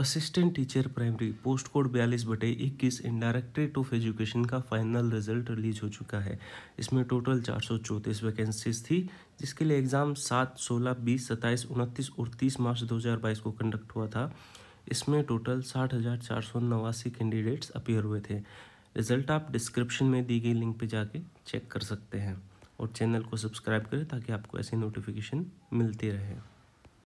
assistant teacher primary post code बयालीस बटे इक्कीस इन डायरेक्ट्रेट ऑफ एजुकेशन का फाइनल रिजल्ट रिलीज हो चुका है इसमें टोटल चार सौ चौंतीस वैकेंसीज थी जिसके लिए एग्ज़ाम सात सोलह बीस सत्ताईस उनतीस और तीस मार्च दो हज़ार बाईस को कंडक्ट हुआ था इसमें टोटल साठ हज़ार चार सौ नवासी कैंडिडेट्स अपियर हुए थे रिजल्ट आप डिस्क्रिप्शन में दी गई लिंक पर जाके चेक कर सकते हैं और चैनल को सब्सक्राइब करें ताकि आपको ऐसी नोटिफिकेशन मिलती रहे